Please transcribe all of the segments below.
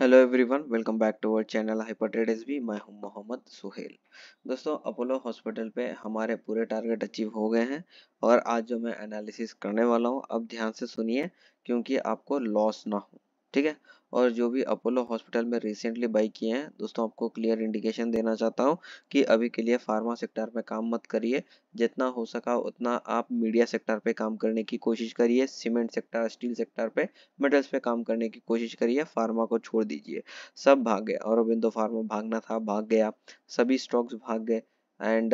hello everyone welcome back to our channel Hyper S मैं हूं मोहम्मद सुहेल दोस्तों अपोलो हॉस्पिटल पे हमारे पूरे टारगेट अचीव हो गए हैं और आज जो मैं एनालिसिस करने वाला हूं अब ध्यान से सुनिए क्योंकि आपको लॉस ना हो ठीक है और जो भी अपोलो हॉस्पिटल में रिसेंटली बाई किए हैं दोस्तों आपको क्लियर इंडिकेशन देना चाहता हूँ कि अभी के लिए फार्मा सेक्टर में काम मत करिए जितना हो सका उतना आप मीडिया सेक्टर पे काम करने की कोशिश करिए सीमेंट सेक्टर स्टील सेक्टर पे मेटल्स पे काम करने की कोशिश करिए फार्मा को छोड़ दीजिए सब भाग गए और फार्मा भागना था भाग गया सभी स्टॉक्स भाग गए एंड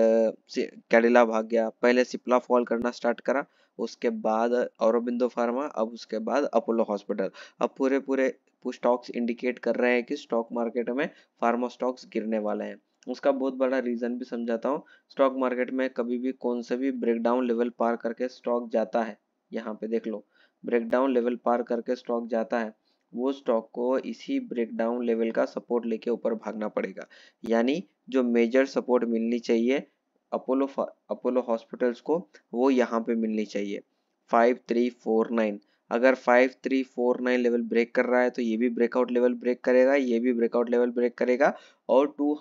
कैडिला uh, भाग गया पहले सिप्ला फॉल करना स्टार्ट करा उसके बाद औरबिंदो फार्मा अब उसके बाद अपोलो हॉस्पिटल अब पूरे पूरे वो स्टॉक्स इंडिकेट कर रहे हैं कि स्टॉक मार्केट में फार्मा स्टॉक्स गिरने वाले हैं उसका बहुत बड़ा रीजन भी समझाता हूँ स्टॉक मार्केट में कभी भी कौन से भी ब्रेकडाउन लेवल पार करके स्टॉक जाता है यहाँ पे देख लो ब्रेकडाउन लेवल पार करके स्टॉक जाता है वो स्टॉक को इसी ब्रेकडाउन लेवल का सपोर्ट लेके ऊपर भागना पड़ेगा यानी जो मेजर सपोर्ट मिलनी चाहिए अपोलो अपोलो हॉस्पिटल्स को वो यहाँ पे मिलनी चाहिए फाइव थ्री फोर नाइन अगर five three four nine level break कर रहा है तो ये भी ब्रेकआउट लेवल ब्रेक करेगा ये भी ब्रेकआउट लेवल ब्रेक करेगा और टू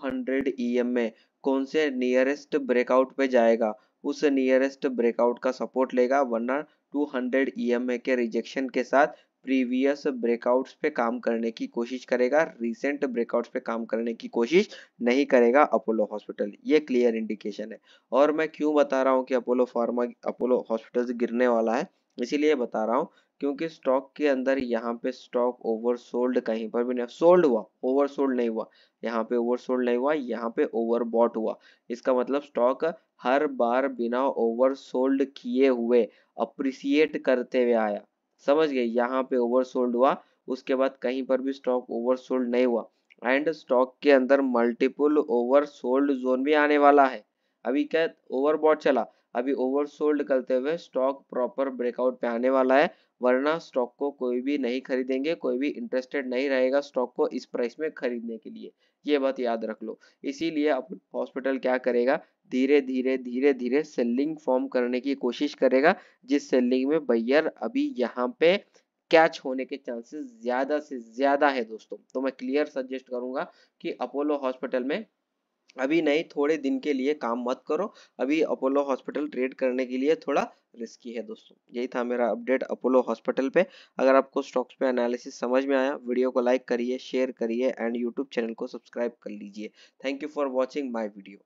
ई एम में कौन से नियरेस्ट ब्रेकआउट पे जाएगा उस नियरेस्ट ब्रेकआउट का सपोर्ट लेगा वरना एम ए e के रिजेक्शन के साथ प्रीवियस ब्रेकआउट्स पे काम करने की कोशिश करेगा रिसेंट ब्रेकआउट्स पे काम करने की कोशिश नहीं करेगा अपोलो हॉस्पिटल ये क्लियर इंडिकेशन है और मैं क्यों बता रहा हूँ कि अपोलो फार्मा अपोलो हॉस्पिटल गिरने वाला है इसीलिए बता रहा हूँ क्योंकि स्टॉक के अंदर यहाँ पे स्टॉक ओवरसोल्ड कहीं पर भी नहीं सोल्ड हुआ ओवरसोल्ड नहीं हुआ यहाँ पे ओवरसोल्ड नहीं हुआ यहाँ पे ओवरबॉट हुआ इसका मतलब स्टॉक हर बार बिना ओवरसोल्ड किए हुए अप्रिसिएट करते हुए आया समझ गए यहाँ पे ओवरसोल्ड हुआ उसके बाद कहीं पर भी स्टॉक ओवरसोल्ड नहीं हुआ एंड स्टॉक के अंदर मल्टीपल ओवरसोल्ड जोन भी आने वाला है अभी क्या ओवरबॉट चला अभी ओवरसोल्ड करते हुए स्टॉक प्रॉपर ब्रेकआउट पे आने वाला है वरना स्टॉक को कोई भी नहीं खरीदेंगे कोई भी इंटरेस्टेड नहीं रहेगा स्टॉक को इस प्राइस में खरीदने के लिए ये बात याद रख लो इसीलिए अब हॉस्पिटल क्या करेगा धीरे धीरे धीरे धीरे सेलिंग फॉर्म करने की कोशिश करेगा जिस सेलिंग में बैयर अभी यहाँ पे कैच होने के चांसेस ज्यादा से ज्यादा है दोस्तों तो मैं क्लियर सजेस्ट करूंगा कि अपोलो हॉस्पिटल में अभी नहीं थोड़े दिन के लिए काम मत करो अभी अपोलो हॉस्पिटल ट्रेड करने के लिए थोड़ा रिस्की है दोस्तों यही था मेरा अपडेट अपोलो हॉस्पिटल पे अगर आपको स्टॉक्स पे एनालिसिस समझ में आया वीडियो को लाइक करिए शेयर करिए एंड यूट्यूब चैनल को सब्सक्राइब कर लीजिए thank you for watching my video